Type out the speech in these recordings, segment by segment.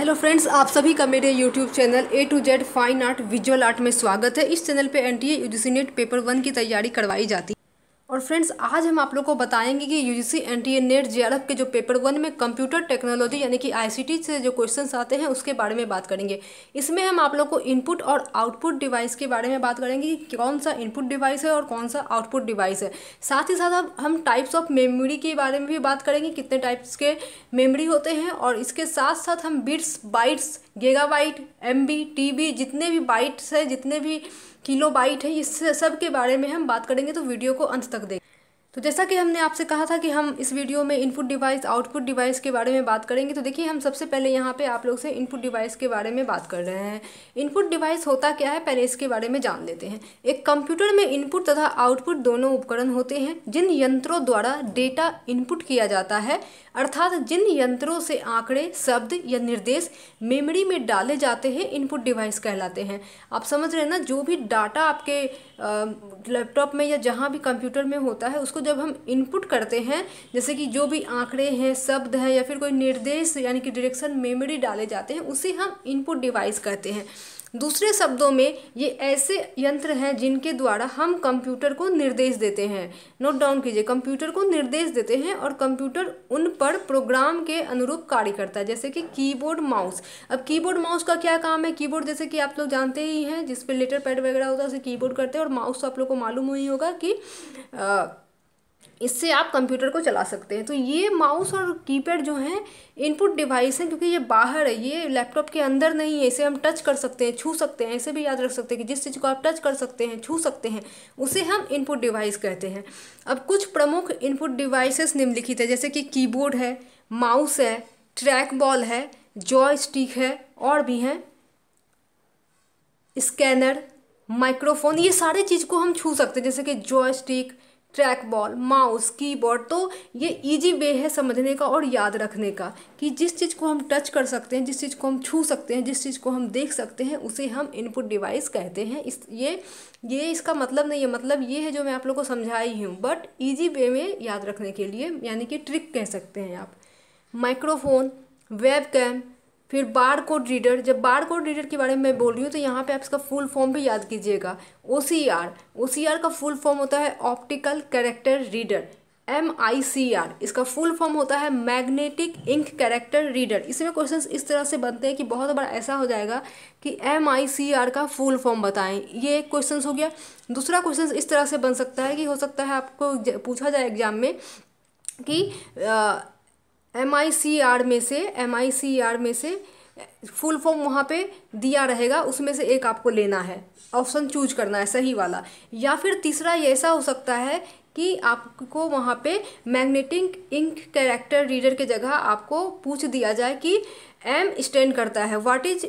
hello friends आप सभी का मेरे YouTube channel A to Z fine art visual art में स्वागत है इस चैनल पे NTA UGC NET paper one की तैयारी करवाई जाती है और फ्रेंड्स आज हम आप लोग को बताएंगे कि U G N T NET जे के जो पेपर वन में कंप्यूटर टेक्नोलॉजी यानी कि आईसीटी से जो क्वेश्चन आते हैं उसके बारे में बात करेंगे इसमें हम आप लोग को इनपुट और आउटपुट डिवाइस के बारे में बात करेंगे कि कौन सा इनपुट डिवाइस है और कौन सा आउटपुट डिवाइस है साथ ही साथ हम टाइप्स ऑफ मेमोरी के बारे में भी बात करेंगे कितने टाइप्स के मेमरी होते हैं और इसके साथ साथ हम bits bytes gigabyte M B T B जितने भी बाइट्स है जितने भी किलो बाइट है इस सब के बारे में हम बात करेंगे तो वीडियो को अंत तक देखें तो जैसा कि हमने आपसे कहा था कि हम इस वीडियो में इनपुट डिवाइस आउटपुट डिवाइस के बारे में बात करेंगे तो देखिए हम सबसे पहले यहाँ पे आप लोग से इनपुट डिवाइस के बारे में बात कर रहे हैं इनपुट डिवाइस होता क्या है पहले इसके बारे में जान लेते हैं एक कंप्यूटर में इनपुट तथा आउटपुट दोनों उपकरण होते हैं जिन यंत्रों द्वारा डेटा इनपुट किया जाता है अर्थात जिन यंत्रों से आंकड़े शब्द या निर्देश मेमरी में डाले जाते हैं इनपुट डिवाइस कहलाते हैं आप समझ रहे हैं ना जो भी डाटा आपके लैपटॉप में या जहाँ भी कंप्यूटर में होता है उसको जब हम इनपुट करते हैं जैसे कि जो भी आंकड़े हैं शब्द हैं या फिर कोई निर्देश यानी कि डायरेक्शन मेमोरी डाले जाते हैं उसे हम इनपुट डिवाइस कहते हैं दूसरे शब्दों में ये ऐसे यंत्र हैं जिनके द्वारा हम कंप्यूटर को निर्देश देते हैं नोट डाउन कीजिए कंप्यूटर को निर्देश देते हैं और कंप्यूटर उन पर प्रोग्राम के अनुरूप कार्य करता है जैसे कि कीबोर्ड माउस अब कीबोर्ड माउस का क्या काम है कीबोर्ड जैसे कि आप लोग जानते ही हैं जिस पर लेटर पैड वगैरह होता है उसे कीबोर्ड करते हैं और मतलब माउस तो आप लोग को मालूम हुई होगा कि आ, इससे आप कंप्यूटर को चला सकते हैं तो ये माउस और कीपैड जो हैं इनपुट डिवाइस हैं क्योंकि ये बाहर है ये लैपटॉप के अंदर नहीं है इसे हम टच कर सकते हैं छू सकते हैं इसे भी याद रख सकते हैं कि जिस चीज़ को आप टच कर सकते हैं छू सकते हैं उसे हम इनपुट डिवाइस कहते हैं अब कुछ प्रमुख इनपुट डिवाइसेस निम्नलिखित है जैसे कि कीबोर्ड है माउस है ट्रैक बॉल है जॉय स्टिक है और भी हैं स्कैनर माइक्रोफोन ये सारे चीज़ को हम छू सकते हैं जैसे कि joystick trackball mouse keyboard तो ये इजी वे है समझने का और याद रखने का कि जिस चीज़ को हम टच कर सकते हैं जिस चीज़ को हम छू सकते हैं जिस चीज़ को हम देख सकते हैं उसे हम इनपुट डिवाइस कहते हैं इस ये ये इसका मतलब नहीं है मतलब ये है जो मैं आप लोग को समझाई हूँ बट ईजी वे में याद रखने के लिए यानी कि ट्रिक कह सकते हैं आप माइक्रोफोन वेब कैम फिर बार कोड रीडर जब बार कोड रीडर के बारे में मैं बोल रही हूँ तो यहाँ पे आप इसका फुल फॉर्म भी याद कीजिएगा O C R O C R का फुल फॉर्म होता है optical character reader M I C R इसका फुल फॉर्म होता है मैग्नेटिक इंक कैरेक्टर रीडर इसमें क्वेश्चंस इस तरह से बनते हैं कि बहुत बार ऐसा हो जाएगा कि एम आई सी आर का फुल फॉर्म बताएं ये एक क्वेश्चन हो गया दूसरा क्वेश्चन इस तरह से बन सकता है कि हो सकता है आपको पूछा जाए एग्जाम में कि आ, एम आई सी आर में से एम आई सी आर में से फुल फॉर्म वहाँ पे दिया रहेगा उसमें से एक आपको लेना है ऑप्शन चूज करना है सही वाला या फिर तीसरा ये ऐसा हो सकता है कि आपको वहाँ पे मैग्नेटिक इंक कैरेक्टर रीडर के जगह आपको पूछ दिया जाए कि एम स्टैंड करता है what is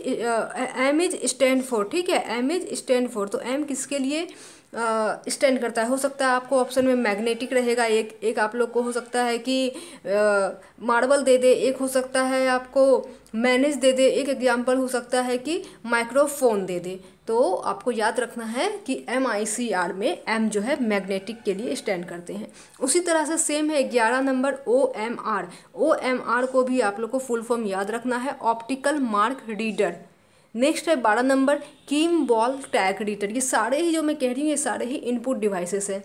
M is stand for ठीक है एम इज स्टैंड फॉर तो एम किसके लिए स्टैंड करता है हो सकता है आपको ऑप्शन में मैग्नेटिक रहेगा एक एक आप लोग को हो सकता है कि मार्बल दे दे एक हो सकता है आपको मैनेज दे दे एक एग्जाम्पल हो सकता है कि माइक्रोफोन दे दे तो आपको याद रखना है कि एम आई सी आर में एम जो है मैग्नेटिक के लिए स्टैंड करते हैं उसी तरह से सेम है ग्यारह number O M R O M R को भी आप लोग को फुल फॉर्म याद रखना है ऑप्टिकल मार्क रीडर नेक्स्ट है बारह number Kimball tag reader ये सारे ही जो मैं कह रही हूँ ये सारे ही इनपुट डिवाइसेस हैं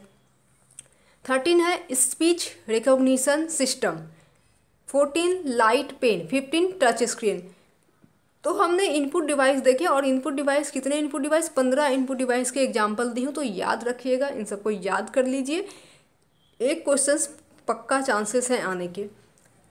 थर्टीन है speech recognition system fourteen light pen fifteen touch screen तो हमने इनपुट डिवाइस देखे और इनपुट डिवाइस कितने इनपुट डिवाइस पंद्रह इनपुट डिवाइस के एग्जाम्पल दी हूँ तो याद रखिएगा इन सबको याद कर लीजिए एक क्वेश्चन पक्का चांसेस हैं आने के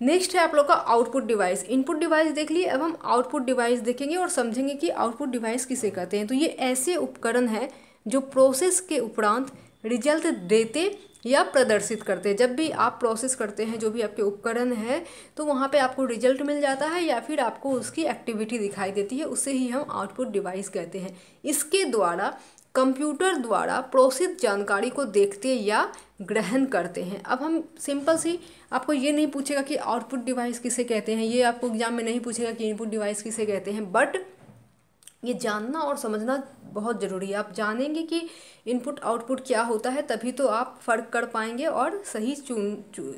नेक्स्ट है आप लोग का आउटपुट डिवाइस इनपुट डिवाइस देख लिए अब हम आउटपुट डिवाइस देखेंगे और समझेंगे कि आउटपुट डिवाइस किसे कहते हैं तो ये ऐसे उपकरण हैं जो प्रोसेस के उपरांत रिजल्ट देते या प्रदर्शित करते हैं जब भी आप प्रोसेस करते हैं जो भी आपके उपकरण है तो वहाँ पे आपको रिजल्ट मिल जाता है या फिर आपको उसकी एक्टिविटी दिखाई देती है उसे ही हम आउटपुट डिवाइस कहते हैं इसके द्वारा कंप्यूटर द्वारा प्रोसेस जानकारी को देखते या ग्रहण करते हैं अब हम सिंपल सी आपको ये नहीं पूछेगा कि आउटपुट डिवाइस किसे कहते हैं ये आपको एग्जाम में नहीं पूछेगा कि इनपुट डिवाइस किसे कहते हैं बट ये जानना और समझना बहुत ज़रूरी है आप जानेंगे कि इनपुट आउटपुट क्या होता है तभी तो आप फ़र्क कर पाएंगे और सही चून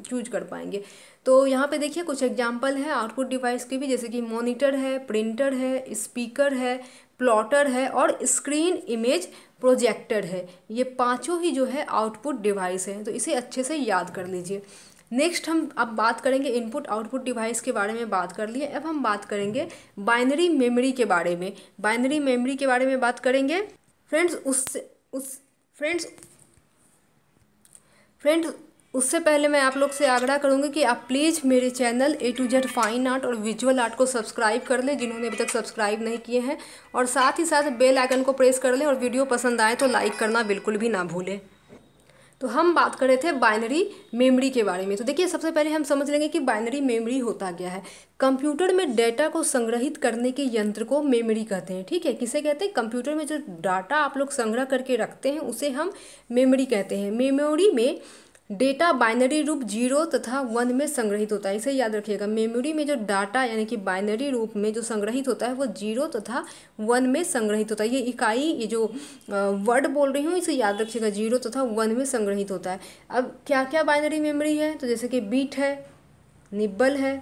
चूज कर पाएंगे तो यहाँ पे देखिए कुछ एग्जांपल है आउटपुट डिवाइस के भी जैसे कि मॉनिटर है प्रिंटर है स्पीकर है प्लॉटर है और स्क्रीन इमेज प्रोजेक्टर है ये पांचों ही जो है आउटपुट डिवाइस हैं तो इसे अच्छे से याद कर लीजिए नेक्स्ट हम अब बात करेंगे इनपुट आउटपुट डिवाइस के बारे में बात कर लिए अब हम बात करेंगे बाइनरी मेमोरी के बारे में बाइनरी मेमोरी के बारे में बात करेंगे फ्रेंड्स उससे उस फ्रेंड्स फ्रेंड्स उससे पहले मैं आप लोग से आग्रह करूँगी कि आप प्लीज़ मेरे channel A to Z fine art और विजुअल आर्ट को सब्सक्राइब कर लें जिन्होंने अभी तक सब्सक्राइब नहीं किए हैं और साथ ही साथ बेल आइकन को प्रेस कर लें और वीडियो पसंद आए तो लाइक करना बिल्कुल भी ना भूलें तो हम बात कर रहे थे बाइनरी मेमोरी के बारे में तो देखिए सबसे पहले हम समझ लेंगे कि बाइनरी मेमोरी होता क्या है कंप्यूटर में डेटा को संग्रहित करने के यंत्र को मेमोरी कहते हैं ठीक है किसे कहते हैं कंप्यूटर में जो डाटा आप लोग संग्रह करके रखते हैं उसे हम मेमोरी कहते हैं मेमोरी में डेटा बाइनरी रूप जीरो तथा वन में संग्रहित होता है इसे याद रखिएगा मेमोरी में जो डाटा यानी कि बाइनरी रूप में जो संग्रहित होता है वो जीरो तथा वन में संग्रहित होता है ये इकाई ये जो वर्ड बोल रही हूँ इसे याद रखिएगा जीरो तथा वन में संग्रहित होता है अब क्या क्या बाइनरी मेमोरी है तो जैसे कि बीट है निब्बल है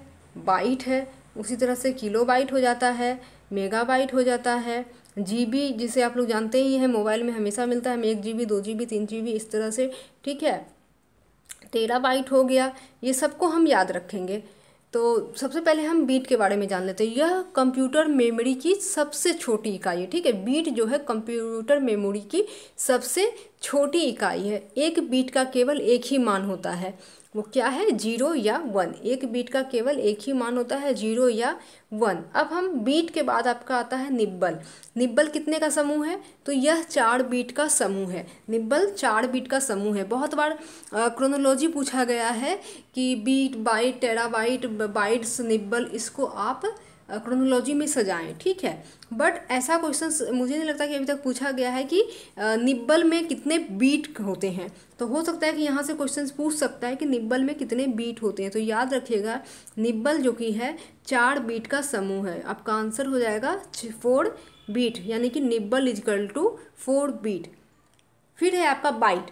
बाइट है उसी तरह से किलो बाइट हो जाता है मेगाबाइट हो जाता है जीबी जिसे आप लोग जानते ही हैं मोबाइल में हमेशा मिलता है हमें एक जीबी दो जीबी तीन जीबी इस तरह से ठीक है टेरा वाइट हो गया ये सबको हम याद रखेंगे तो सबसे पहले हम बीट के बारे में जान लेते हैं यह कंप्यूटर मेमोरी की सबसे छोटी इकाई है ठीक है बीट जो है कंप्यूटर मेमोरी की सबसे छोटी इकाई है एक बीट का केवल एक ही मान होता है वो क्या है जीरो या वन एक बीट का केवल एक ही मान होता है जीरो या वन अब हम बीट के बाद आपका आता है निब्बल निब्बल कितने का समूह है तो यह चार बीट का समूह है निब्बल चार बीट का समूह है बहुत बार क्रोनोलॉजी पूछा गया है कि bit byte terabyte bytes nibble इसको आप क्रोनोलॉजी में सजाएं ठीक है बट ऐसा क्वेश्चन मुझे नहीं लगता कि अभी तक पूछा गया है कि निब्बल में कितने बीट होते हैं तो हो सकता है कि यहाँ से क्वेश्चन पूछ सकता है कि निब्बल में कितने बीट होते हैं तो याद रखिएगा निब्बल जो कि है चार बीट का समूह है आपका आंसर हो जाएगा फोर बीट यानी कि nibble is equal to four bit फिर है आपका बाइट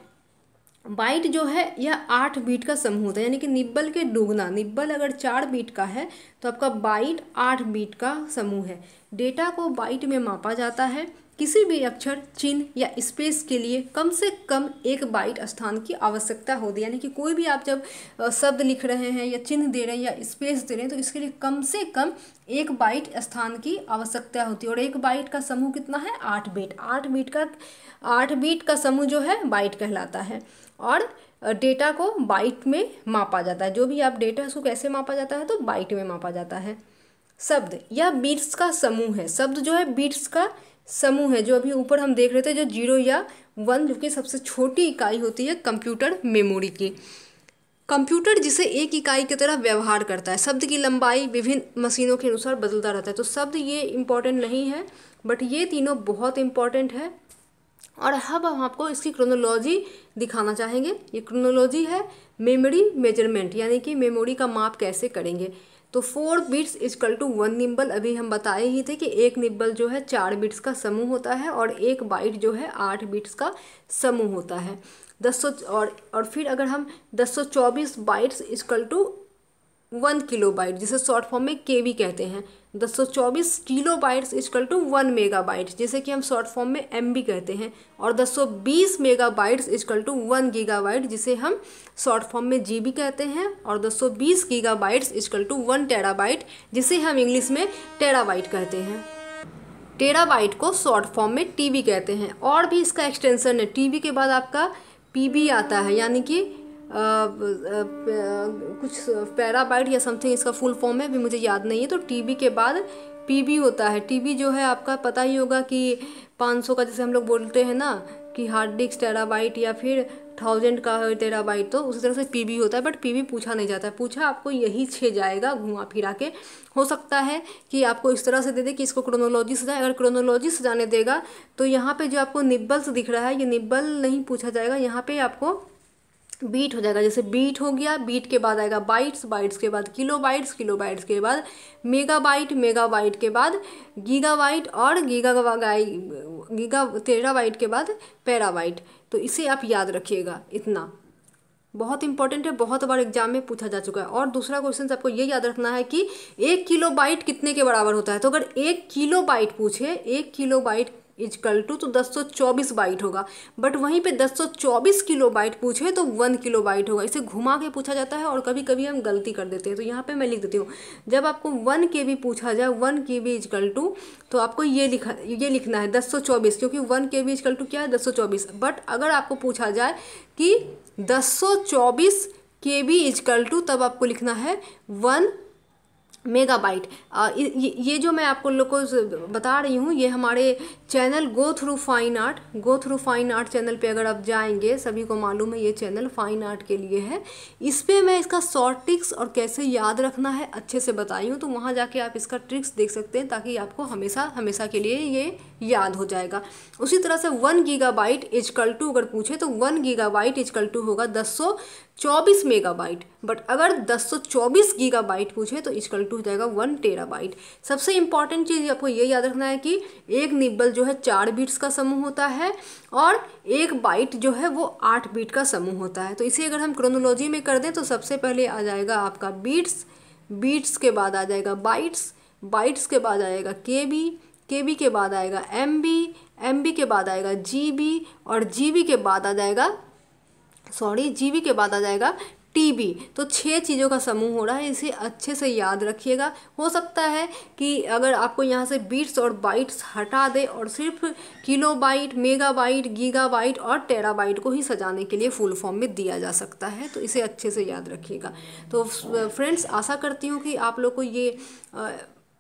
बाइट जो है यह आठ बीट का समूह होता है यानी कि निब्बल के दोगुना निब्बल अगर चार बीट का है तो आपका बाइट आठ बीट का समूह है डेटा को बाइट में मापा जाता है किसी भी अक्षर चिन्ह या स्पेस के लिए कम से कम एक बाइट स्थान की आवश्यकता होती है यानी कि कोई भी आप जब शब्द लिख रहे हैं या चिन्ह दे रहे हैं या स्पेस दे रहे हैं तो इसके लिए कम से कम एक बाइट स्थान की आवश्यकता होती है और एक बाइट का समूह कितना है आठ बीट आठ बीट का आठ बीट का समूह जो है बाइट कहलाता है और डेटा को बाइट में मापा जाता है जो भी आप डेटा उसको कैसे मापा जाता है तो बाइट में मापा जाता है शब्द या बीट्स का समूह है शब्द जो है बीट्स का समूह है जो अभी ऊपर हम देख रहे थे जो जीरो या वन जो कि सबसे छोटी इकाई होती है कंप्यूटर मेमोरी की कंप्यूटर जिसे एक इकाई की तरह व्यवहार करता है शब्द की लंबाई विभिन्न मशीनों के अनुसार बदलता रहता है तो शब्द ये इम्पॉर्टेंट नहीं है बट ये तीनों बहुत इंपॉर्टेंट है और अब हम आपको इसकी क्रोनोलॉजी दिखाना चाहेंगे ये क्रोनोलॉजी है मेमोरी मेजरमेंट यानी कि मेमोरी का माप कैसे करेंगे तो four bits is equal to one nibble अभी हम बताए ही थे कि एक निम्बल जो है चार बिट्स का समूह होता है और एक बाइट जो है आठ बिट्स का समूह होता है दस सौ और और फिर अगर हम दस सौ चौबीस bytes is equal to one kilobyte जिसे शॉर्ट फॉर्म में के वी कहते हैं दस सौ चौबीस kilobytes is equal to one megabyte जिसे कि हम शॉर्ट फॉर्म में एम बी कहते हैं और दस सौ बीस megabytes is equal to one gigabyte जिसे हम शॉर्ट फॉर्म में जी बी कहते हैं और दस सौ बीस gigabytes is equal to one terabyte जिसे हम इंग्लिश में टेरा बाइट कहते हैं टेरा बाइट को शॉर्ट फॉर्म में टी बी कहते हैं और भी इसका एक्सटेंसन है टी वी के बाद आपका पी बी आता है यानी कि कुछ पैराबाइट या समथिंग इसका फुल फॉर्म है अभी मुझे याद नहीं है तो टीबी के बाद पीबी होता है टीबी जो है आपका पता ही होगा कि 500 का जैसे हम लोग बोलते हैं ना कि हार्ड डिस्क टेराबाइट या फिर थाउजेंड का है टेराबाइट तो उसी तरह से पीबी होता है बट पीबी पूछा नहीं जाता है पूछा आपको यही छे जाएगा घुमा फिरा के हो सकता है कि आपको इस तरह से दे दे कि इसको क्रोनोलॉजी से जाए अगर क्रोनोलॉजी से जाने देगा तो यहाँ पे जो आपको निब्बल से दिख रहा है ये निब्बल नहीं पूछा जाएगा यहाँ पे आपको बीट हो जाएगा जैसे बीट हो गया बीट के बाद आएगा बाइट्स बाइट्स के बाद किलो बाइट्स किलो बाइट्स के बाद मेगा बाइट मेगा बाइट के बाद गीगा बाइट और गीगा गीगा तेरा बाइट के बाद पैराबाइट तो इसे आप याद रखिएगा इतना बहुत इंपॉर्टेंट है बहुत बार एग्जाम में पूछा जा चुका है और दूसरा क्वेश्चन आपको ये याद रखना है कि एक किलो बाइट कितने के बराबर होता है तो अगर एक किलो बाइट पूछे एक किलो बाइट इजकल टू तो चौबीस बाइट होगा बट वहीं पे चौबीस किलो बाइट पूछे तो वन किलो बाइट होगा इसे घुमा के पूछा जाता है और कभी कभी हम गलती कर देते हैं तो यहाँ पे मैं लिख देती हूँ जब आपको वन के बी पूछा जाए वन के बी इजकल टू तो आपको ये लिखा ये लिखना है चौबीस क्योंकि वन के बी इजकल टू क्या है चौबीस बट अगर आपको पूछा जाए कि दस चौबीस के बी इजकल टू तब आपको लिखना है वन मेगाबाइट ये जो मैं आपको लोग को बता रही हूँ ये हमारे channel go through fine art go through fine art channel पे अगर आप जाएंगे सभी को मालूम है ये चैनल फाइन आर्ट के लिए है इस पर मैं इसका शॉर्ट ट्रिक्स और कैसे याद रखना है अच्छे से बताई हूँ तो वहाँ जाके आप इसका ट्रिक्स देख सकते हैं ताकि आपको हमेशा हमेशा के लिए ये याद हो जाएगा उसी तरह से वन गीगाबाइट इजकल टू अगर पूछे तो वन गीगाबाइट इजकल टू होगा दस सौ चौबीस मेगाबाइट बट अगर दस सौ चौबीस गीगाबाइट पूछे तो इजकल टू हो जाएगा वन टेराबाइट सबसे इंपॉर्टेंट चीज़ आपको ये याद रखना है कि एक निब्बल जो है चार बीट्स का समूह होता है और एक बाइट जो है वो आठ बीट का समूह होता है तो इसे अगर हम क्रोनोलॉजी में कर दें तो सबसे पहले आ जाएगा आपका बीट्स बीट्स के बाद आ जाएगा बाइट्स बाइट्स के बाद आएगा के बी के बी के बाद आएगा एम बी एम बी के बाद आएगा जी बी और जी बी के बाद आ जाएगा सॉरी जी बी के बाद आ जाएगा टी बी तो छह चीज़ों का समूह हो रहा है इसे अच्छे से याद रखिएगा हो सकता है कि अगर आपको यहाँ से बीट्स और बाइट्स हटा दे और सिर्फ kilobyte megabyte gigabyte और टेरा बाइट को ही सजाने के लिए फुल फॉर्म में दिया जा सकता है तो इसे अच्छे से याद रखिएगा तो फ्रेंड्स आशा करती हूँ कि आप लोग को ये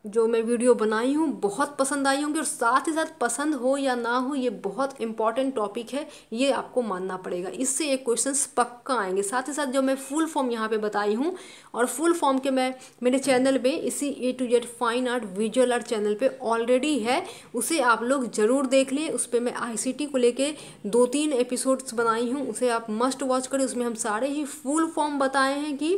जो मैं वीडियो बनाई हूँ बहुत पसंद आई होंगी और साथ ही साथ पसंद हो या ना हो ये बहुत इंपॉर्टेंट टॉपिक है ये आपको मानना पड़ेगा इससे ये क्वेश्चन पक्का आएंगे साथ ही साथ जो मैं फुल फॉर्म यहाँ पे बताई हूँ और फुल फॉर्म के मैं मेरे चैनल पे इसी A to Z fine art visual art channel पर ऑलरेडी है उसे आप लोग ज़रूर देख लें उस पर मैं आई को लेकर दो तीन एपिसोड्स बनाई हूँ उसे आप मस्ट वॉच करें उसमें हम सारे ही फुल फॉर्म बताए हैं कि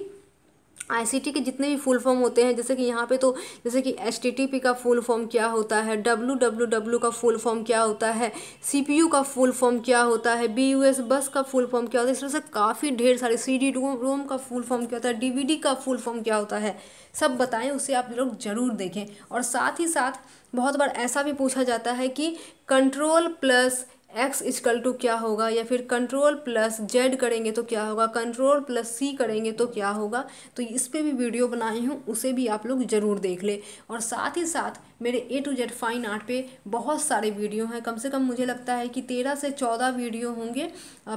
आई के जितने भी फुल फॉर्म होते हैं जैसे कि यहाँ पे तो जैसे कि एस का फुल फॉर्म क्या होता है डब्लू डब्लू डब्लू का फुल फॉर्म क्या होता है सी का फुल फॉर्म क्या होता है बी बस का फुल फॉर्म क्या होता है इस तरह से काफ़ी ढेर सारे सी डी रोम का फुल फॉर्म क्या होता है डी का फुल फॉर्म क्या होता है सब बताएं उसे आप लोग ज़रूर देखें और साथ ही साथ बहुत बार ऐसा भी पूछा जाता है कि control plus X is equal to क्या होगा या फिर कंट्रोल प्लस जेड करेंगे तो क्या होगा कंट्रोल प्लस सी करेंगे तो क्या होगा तो इस पर भी वीडियो बनाई हूँ उसे भी आप लोग ज़रूर देख लें और साथ ही साथ मेरे A to Z fine art पे बहुत सारे वीडियो हैं कम से कम मुझे लगता है कि तेरह से चौदह वीडियो होंगे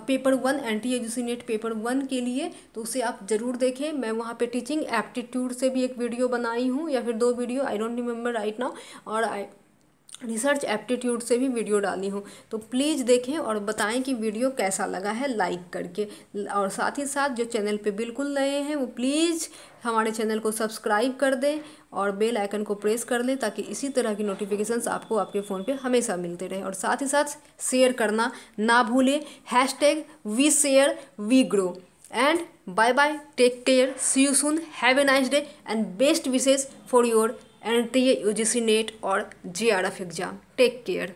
पेपर वन एंटी एजुसिनेट पेपर वन के लिए तो उसे आप ज़रूर देखें मैं वहाँ पे टीचिंग एप्टीट्यूड से भी एक वीडियो बनाई हूँ या फिर दो video I don't remember right now और आई रिसर्च एप्टीट्यूड से भी वीडियो डाली हूँ तो प्लीज़ देखें और बताएं कि वीडियो कैसा लगा है लाइक करके और साथ ही साथ जो चैनल पे बिल्कुल नए हैं वो प्लीज़ हमारे चैनल को सब्सक्राइब कर दें और बेल आइकन को प्रेस कर लें ताकि इसी तरह की नोटिफिकेशंस आपको आपके फ़ोन पे हमेशा मिलते रहे और साथ ही साथ शेयर करना ना भूलें hashtag we share we grow and bye bye take care see you soon have a nice day and best wishes for your N T A U G C NET और J R F exam take care